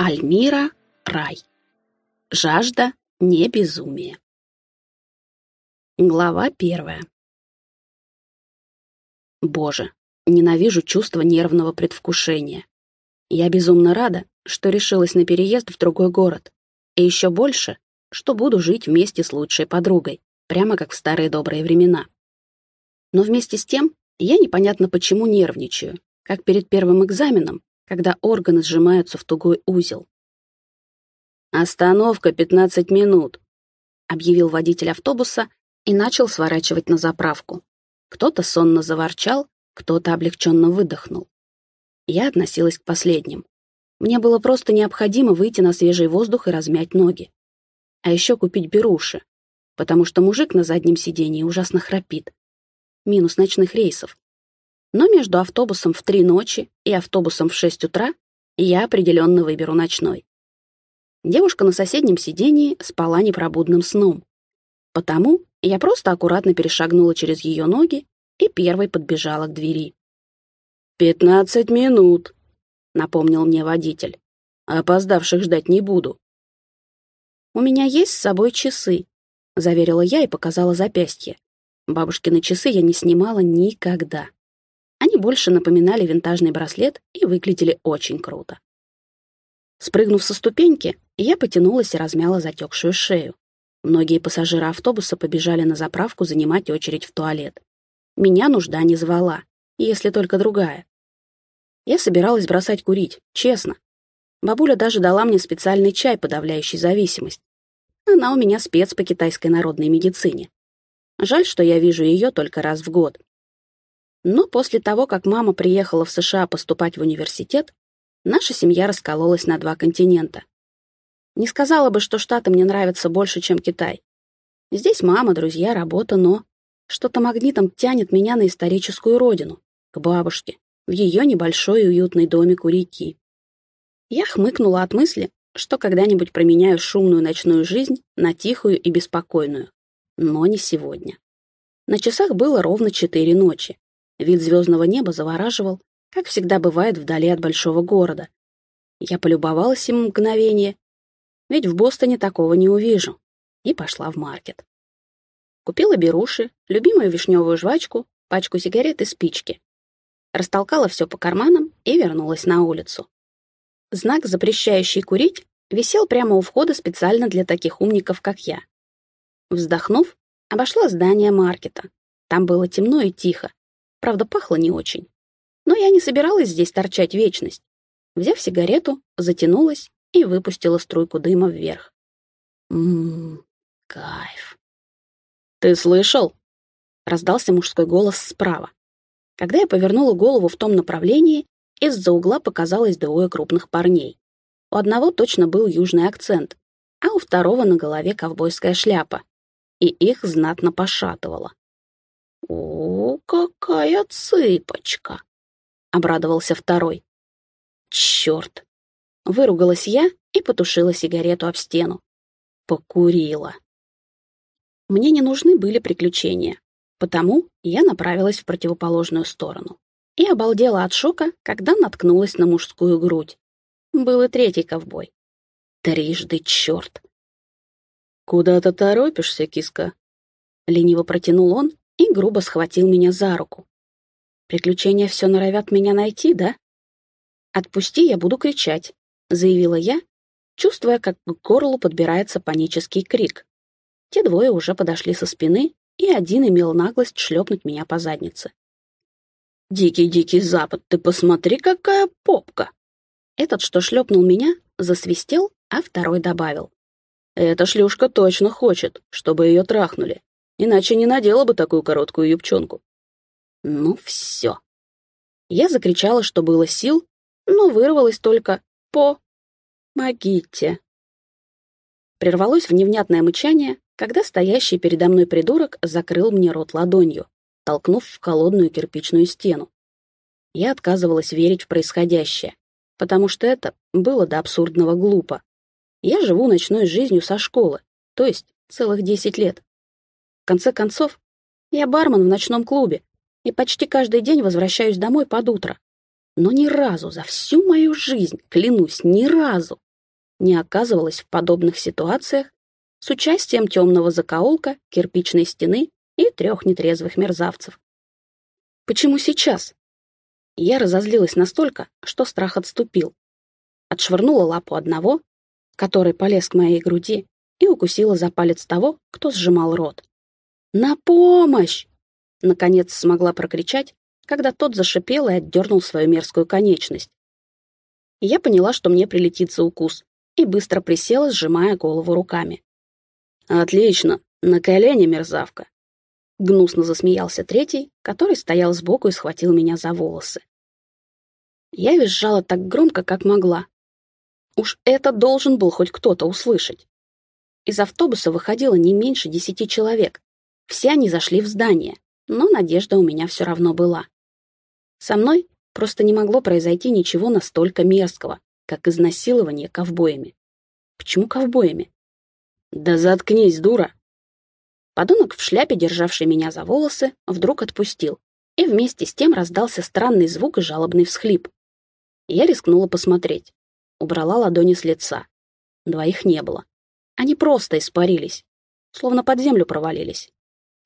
Альмира — рай. Жажда — не безумие. Глава первая. Боже, ненавижу чувство нервного предвкушения. Я безумно рада, что решилась на переезд в другой город. И еще больше, что буду жить вместе с лучшей подругой, прямо как в старые добрые времена. Но вместе с тем я непонятно почему нервничаю, как перед первым экзаменом когда органы сжимаются в тугой узел. «Остановка 15 минут», — объявил водитель автобуса и начал сворачивать на заправку. Кто-то сонно заворчал, кто-то облегченно выдохнул. Я относилась к последним. Мне было просто необходимо выйти на свежий воздух и размять ноги. А еще купить беруши, потому что мужик на заднем сидении ужасно храпит. Минус ночных рейсов. Но между автобусом в три ночи и автобусом в шесть утра я определенно выберу ночной. Девушка на соседнем сидении спала непробудным сном. Потому я просто аккуратно перешагнула через ее ноги и первой подбежала к двери. «Пятнадцать минут», — напомнил мне водитель. «Опоздавших ждать не буду». «У меня есть с собой часы», — заверила я и показала запястье. Бабушкины часы я не снимала никогда больше напоминали винтажный браслет и выглядели очень круто. Спрыгнув со ступеньки, я потянулась и размяла затекшую шею. Многие пассажиры автобуса побежали на заправку занимать очередь в туалет. Меня нужда не звала, если только другая. Я собиралась бросать курить, честно. Бабуля даже дала мне специальный чай, подавляющий зависимость. Она у меня спец по китайской народной медицине. Жаль, что я вижу ее только раз в год. Но после того, как мама приехала в США поступать в университет, наша семья раскололась на два континента. Не сказала бы, что Штаты мне нравятся больше, чем Китай. Здесь мама, друзья, работа, но что-то магнитом тянет меня на историческую родину, к бабушке, в ее небольшой уютный домик у реки. Я хмыкнула от мысли, что когда-нибудь променяю шумную ночную жизнь на тихую и беспокойную. Но не сегодня. На часах было ровно четыре ночи. Вид звездного неба завораживал, как всегда бывает вдали от большого города. Я полюбовалась им мгновение, ведь в Бостоне такого не увижу, и пошла в маркет. Купила беруши, любимую вишневую жвачку, пачку сигарет и спички. Растолкала все по карманам и вернулась на улицу. Знак, запрещающий курить, висел прямо у входа специально для таких умников, как я. Вздохнув, обошла здание маркета. Там было темно и тихо, Правда, пахло не очень. Но я не собиралась здесь торчать вечность. Взяв сигарету, затянулась и выпустила струйку дыма вверх. Ммм, кайф. «Ты слышал?» — раздался мужской голос справа. Когда я повернула голову в том направлении, из-за угла показалось двое крупных парней. У одного точно был южный акцент, а у второго на голове ковбойская шляпа, и их знатно пошатывало. О, какая цыпочка!» — обрадовался второй. «Черт!» — выругалась я и потушила сигарету об стену. Покурила. Мне не нужны были приключения, потому я направилась в противоположную сторону и обалдела от шока, когда наткнулась на мужскую грудь. Был и третий ковбой. Трижды черт! «Куда-то торопишься, киска?» Лениво протянул он и грубо схватил меня за руку. «Приключения все норовят меня найти, да?» «Отпусти, я буду кричать», — заявила я, чувствуя, как к горлу подбирается панический крик. Те двое уже подошли со спины, и один имел наглость шлепнуть меня по заднице. «Дикий-дикий запад, ты посмотри, какая попка!» Этот, что шлепнул меня, засвистел, а второй добавил. «Эта шлюшка точно хочет, чтобы ее трахнули иначе не надела бы такую короткую юбчонку. Ну все. Я закричала, что было сил, но вырвалась только «По! Могите!». Прервалось в невнятное мычание, когда стоящий передо мной придурок закрыл мне рот ладонью, толкнув в холодную кирпичную стену. Я отказывалась верить в происходящее, потому что это было до абсурдного глупо. Я живу ночной жизнью со школы, то есть целых десять лет конце концов, я бармен в ночном клубе и почти каждый день возвращаюсь домой под утро. Но ни разу за всю мою жизнь, клянусь, ни разу не оказывалась в подобных ситуациях с участием темного закоулка, кирпичной стены и трех нетрезвых мерзавцев. Почему сейчас? Я разозлилась настолько, что страх отступил. Отшвырнула лапу одного, который полез к моей груди, и укусила за палец того, кто сжимал рот. На помощь! Наконец смогла прокричать, когда тот зашипел и отдернул свою мерзкую конечность. Я поняла, что мне прилетится укус, и быстро присела, сжимая голову руками. «Отлично! На колени, мерзавка!» Гнусно засмеялся третий, который стоял сбоку и схватил меня за волосы. Я визжала так громко, как могла. Уж это должен был хоть кто-то услышать. Из автобуса выходило не меньше десяти человек, все они зашли в здание, но надежда у меня все равно была. Со мной просто не могло произойти ничего настолько мерзкого, как изнасилование ковбоями. Почему ковбоями? Да заткнись, дура! Подонок в шляпе, державший меня за волосы, вдруг отпустил, и вместе с тем раздался странный звук и жалобный всхлип. Я рискнула посмотреть. Убрала ладони с лица. Двоих не было. Они просто испарились, словно под землю провалились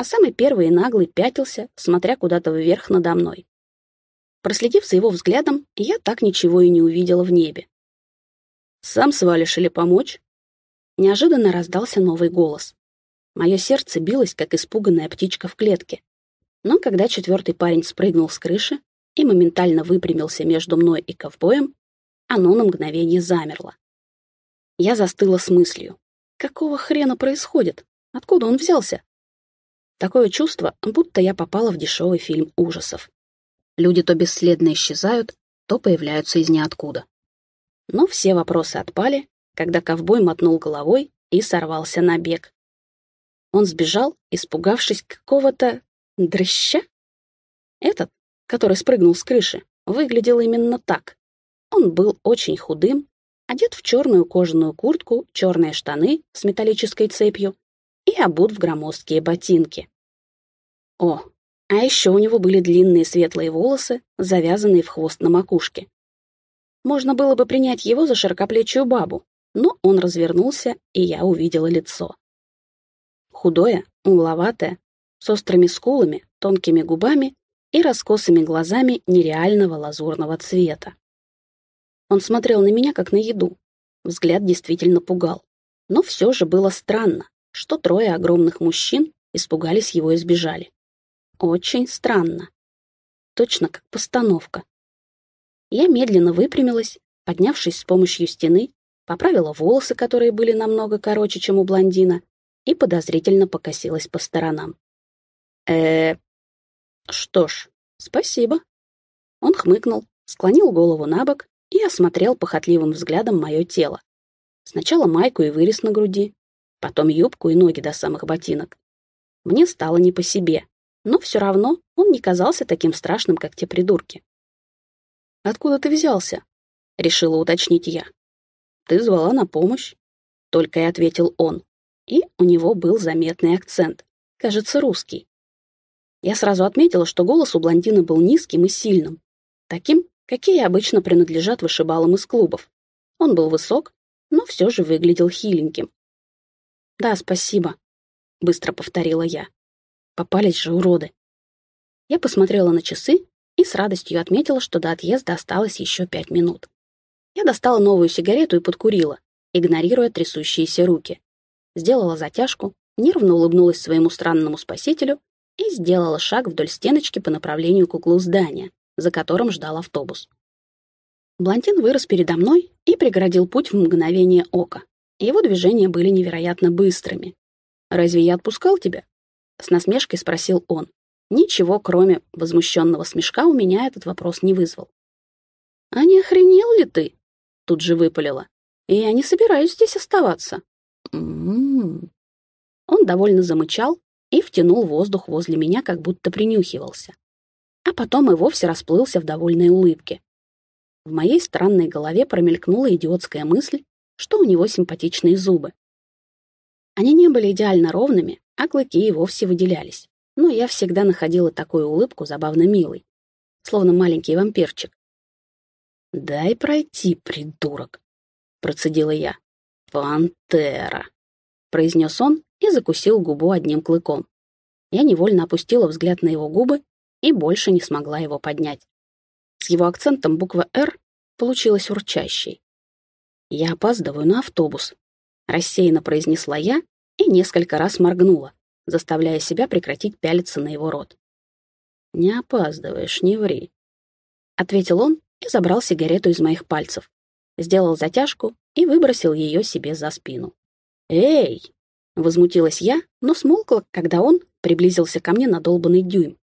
а самый первый и наглый пятился, смотря куда-то вверх надо мной. Проследив за его взглядом, я так ничего и не увидела в небе. «Сам свалишь или помочь?» Неожиданно раздался новый голос. Мое сердце билось, как испуганная птичка в клетке. Но когда четвертый парень спрыгнул с крыши и моментально выпрямился между мной и ковбоем, оно на мгновение замерло. Я застыла с мыслью. Какого хрена происходит? Откуда он взялся? Такое чувство, будто я попала в дешевый фильм ужасов. Люди то бесследно исчезают, то появляются из ниоткуда. Но все вопросы отпали, когда ковбой мотнул головой и сорвался на бег. Он сбежал, испугавшись какого-то дрыща. Этот, который спрыгнул с крыши, выглядел именно так. Он был очень худым, одет в черную кожаную куртку, черные штаны с металлической цепью и обут в громоздкие ботинки. О, а еще у него были длинные светлые волосы, завязанные в хвост на макушке. Можно было бы принять его за широкоплечую бабу, но он развернулся, и я увидела лицо. Худое, угловатое, с острыми скулами, тонкими губами и раскосыми глазами нереального лазурного цвета. Он смотрел на меня, как на еду. Взгляд действительно пугал. Но все же было странно что трое огромных мужчин испугались его и сбежали. Очень странно. Точно как постановка. Я медленно выпрямилась, поднявшись с помощью стены, поправила волосы, которые были намного короче, чем у блондина, и подозрительно покосилась по сторонам. э Что ж, спасибо. Он хмыкнул, склонил голову на бок и осмотрел похотливым взглядом мое тело. Сначала майку и вырез на груди, потом юбку и ноги до самых ботинок. Мне стало не по себе, но все равно он не казался таким страшным, как те придурки. «Откуда ты взялся?» — решила уточнить я. «Ты звала на помощь?» — только и ответил он. И у него был заметный акцент, кажется, русский. Я сразу отметила, что голос у блондина был низким и сильным, таким, какие обычно принадлежат вышибалам из клубов. Он был высок, но все же выглядел хиленьким. «Да, спасибо», — быстро повторила я. «Попались же уроды». Я посмотрела на часы и с радостью отметила, что до отъезда осталось еще пять минут. Я достала новую сигарету и подкурила, игнорируя трясущиеся руки. Сделала затяжку, нервно улыбнулась своему странному спасителю и сделала шаг вдоль стеночки по направлению к углу здания, за которым ждал автобус. Блондин вырос передо мной и преградил путь в мгновение ока. Его движения были невероятно быстрыми. «Разве я отпускал тебя?» — с насмешкой спросил он. Ничего, кроме возмущенного смешка, у меня этот вопрос не вызвал. «А не охренел ли ты?» — тут же выпалила. «Я не собираюсь здесь оставаться». «М-м-м». Он довольно замычал и втянул воздух возле меня, как будто принюхивался. А потом и вовсе расплылся в довольной улыбке. В моей странной голове промелькнула идиотская мысль, что у него симпатичные зубы. Они не были идеально ровными, а клыки и вовсе выделялись. Но я всегда находила такую улыбку забавно милой, словно маленький вампирчик. «Дай пройти, придурок!» — процедила я. «Пантера!» — произнес он и закусил губу одним клыком. Я невольно опустила взгляд на его губы и больше не смогла его поднять. С его акцентом буква «Р» получилась урчащей. «Я опаздываю на автобус», — рассеянно произнесла я и несколько раз моргнула, заставляя себя прекратить пялиться на его рот. «Не опаздываешь, не ври», — ответил он и забрал сигарету из моих пальцев, сделал затяжку и выбросил ее себе за спину. «Эй!» — возмутилась я, но смолкла, когда он приблизился ко мне на долбанный дюйм.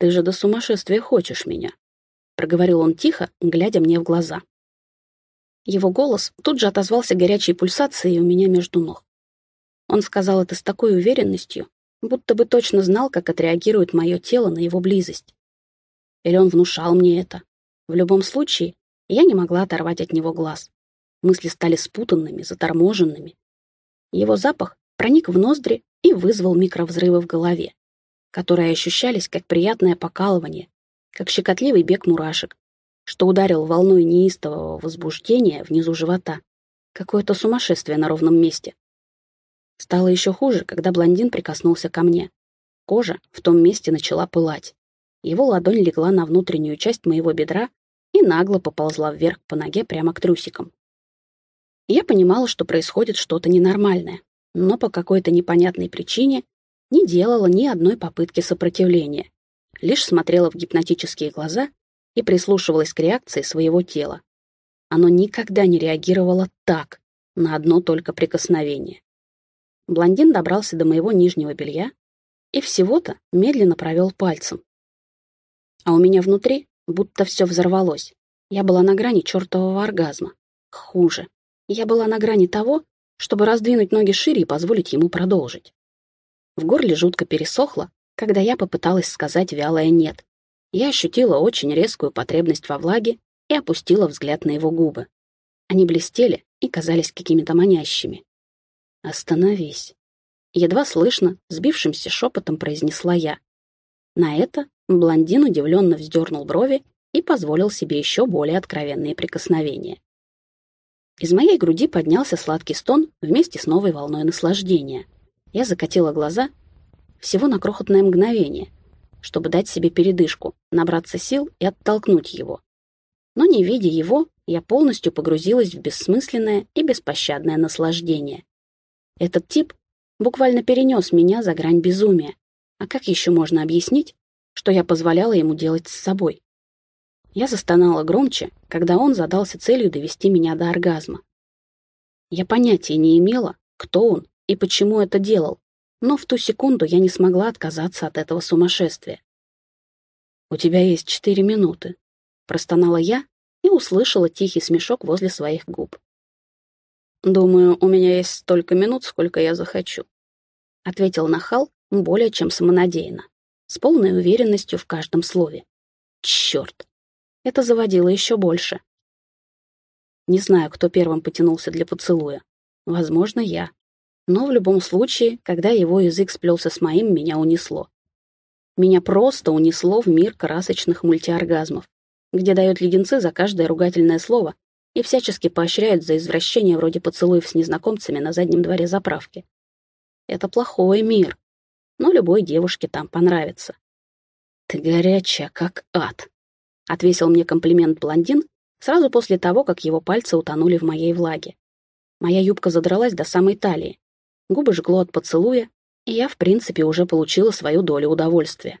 «Ты же до сумасшествия хочешь меня», — проговорил он тихо, глядя мне в глаза. Его голос тут же отозвался горячей пульсацией у меня между ног. Он сказал это с такой уверенностью, будто бы точно знал, как отреагирует мое тело на его близость. Или он внушал мне это. В любом случае, я не могла оторвать от него глаз. Мысли стали спутанными, заторможенными. Его запах проник в ноздри и вызвал микровзрывы в голове, которые ощущались как приятное покалывание, как щекотливый бег мурашек, что ударил волной неистового возбуждения внизу живота. Какое-то сумасшествие на ровном месте. Стало еще хуже, когда блондин прикоснулся ко мне. Кожа в том месте начала пылать. Его ладонь легла на внутреннюю часть моего бедра и нагло поползла вверх по ноге прямо к трусикам. Я понимала, что происходит что-то ненормальное, но по какой-то непонятной причине не делала ни одной попытки сопротивления, лишь смотрела в гипнотические глаза и прислушивалась к реакции своего тела. Оно никогда не реагировало так на одно только прикосновение. Блондин добрался до моего нижнего белья и всего-то медленно провел пальцем. А у меня внутри будто все взорвалось. Я была на грани чертового оргазма. Хуже. Я была на грани того, чтобы раздвинуть ноги шире и позволить ему продолжить. В горле жутко пересохло, когда я попыталась сказать вялое «нет», я ощутила очень резкую потребность во влаге и опустила взгляд на его губы. Они блестели и казались какими-то манящими. «Остановись!» Едва слышно, сбившимся шепотом произнесла я. На это блондин удивленно вздернул брови и позволил себе еще более откровенные прикосновения. Из моей груди поднялся сладкий стон вместе с новой волной наслаждения. Я закатила глаза всего на крохотное мгновение — чтобы дать себе передышку, набраться сил и оттолкнуть его. Но не видя его, я полностью погрузилась в бессмысленное и беспощадное наслаждение. Этот тип буквально перенес меня за грань безумия. А как еще можно объяснить, что я позволяла ему делать с собой? Я застонала громче, когда он задался целью довести меня до оргазма. Я понятия не имела, кто он и почему это делал, но в ту секунду я не смогла отказаться от этого сумасшествия. «У тебя есть четыре минуты», — простонала я и услышала тихий смешок возле своих губ. «Думаю, у меня есть столько минут, сколько я захочу», — ответил Нахал более чем самонадеянно, с полной уверенностью в каждом слове. «Черт!» Это заводило еще больше. Не знаю, кто первым потянулся для поцелуя. Возможно, я. Но в любом случае, когда его язык сплелся с моим, меня унесло. Меня просто унесло в мир красочных мультиоргазмов, где дают леденцы за каждое ругательное слово и всячески поощряют за извращение вроде поцелуев с незнакомцами на заднем дворе заправки. Это плохой мир, но любой девушке там понравится. «Ты горячая, как ад», — отвесил мне комплимент блондин сразу после того, как его пальцы утонули в моей влаге. Моя юбка задралась до самой талии, губы жгло от поцелуя, и я, в принципе, уже получила свою долю удовольствия.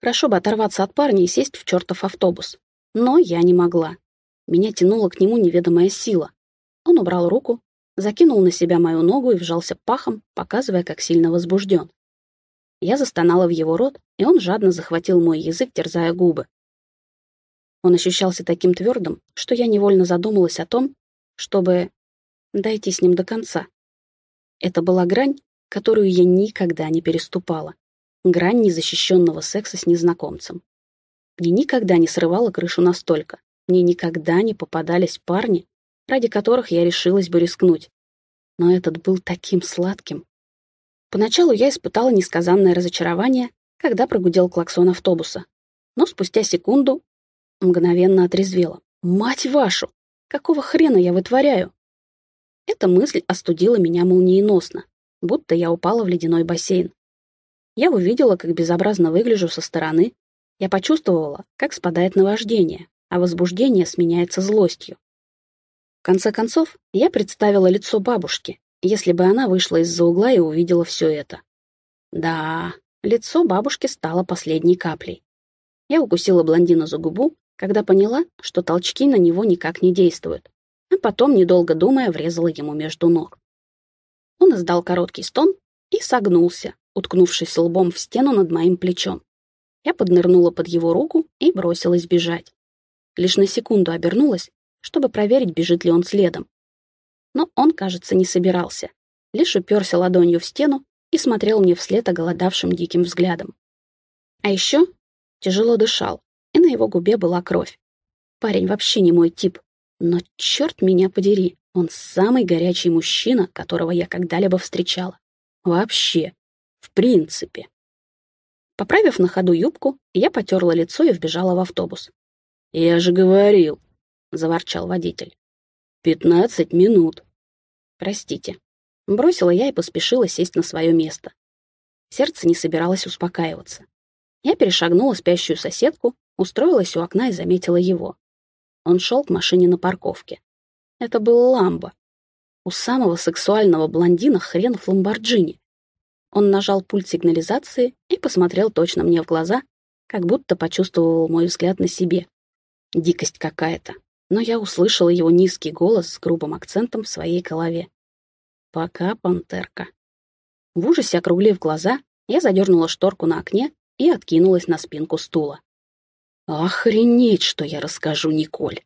Хорошо бы оторваться от парня и сесть в чертов автобус. Но я не могла. Меня тянула к нему неведомая сила. Он убрал руку, закинул на себя мою ногу и вжался пахом, показывая, как сильно возбужден. Я застонала в его рот, и он жадно захватил мой язык, терзая губы. Он ощущался таким твердым, что я невольно задумалась о том, чтобы дойти с ним до конца. Это была грань, которую я никогда не переступала. Грань незащищенного секса с незнакомцем. Мне никогда не срывало крышу настолько. Мне никогда не попадались парни, ради которых я решилась бы рискнуть. Но этот был таким сладким. Поначалу я испытала несказанное разочарование, когда прогудел клаксон автобуса. Но спустя секунду мгновенно отрезвела. «Мать вашу! Какого хрена я вытворяю?» Эта мысль остудила меня молниеносно, будто я упала в ледяной бассейн. Я увидела, как безобразно выгляжу со стороны. Я почувствовала, как спадает наваждение, а возбуждение сменяется злостью. В конце концов, я представила лицо бабушки, если бы она вышла из-за угла и увидела все это. Да, лицо бабушки стало последней каплей. Я укусила блондина за губу, когда поняла, что толчки на него никак не действуют а потом, недолго думая, врезала ему между ног. Он издал короткий стон и согнулся, уткнувшись лбом в стену над моим плечом. Я поднырнула под его руку и бросилась бежать. Лишь на секунду обернулась, чтобы проверить, бежит ли он следом. Но он, кажется, не собирался. Лишь уперся ладонью в стену и смотрел мне вслед оголодавшим диким взглядом. А еще тяжело дышал, и на его губе была кровь. Парень вообще не мой тип. Но черт меня подери, он самый горячий мужчина, которого я когда-либо встречала. Вообще. В принципе. Поправив на ходу юбку, я потерла лицо и вбежала в автобус. «Я же говорил», — заворчал водитель. «Пятнадцать минут». «Простите». Бросила я и поспешила сесть на свое место. Сердце не собиралось успокаиваться. Я перешагнула спящую соседку, устроилась у окна и заметила его. Он шел к машине на парковке. Это был Ламбо. У самого сексуального блондина хрен в Ламборджини. Он нажал пульт сигнализации и посмотрел точно мне в глаза, как будто почувствовал мой взгляд на себе. Дикость какая-то. Но я услышала его низкий голос с грубым акцентом в своей голове. «Пока, пантерка». В ужасе округлив глаза, я задернула шторку на окне и откинулась на спинку стула. Охренеть, что я расскажу, Николь.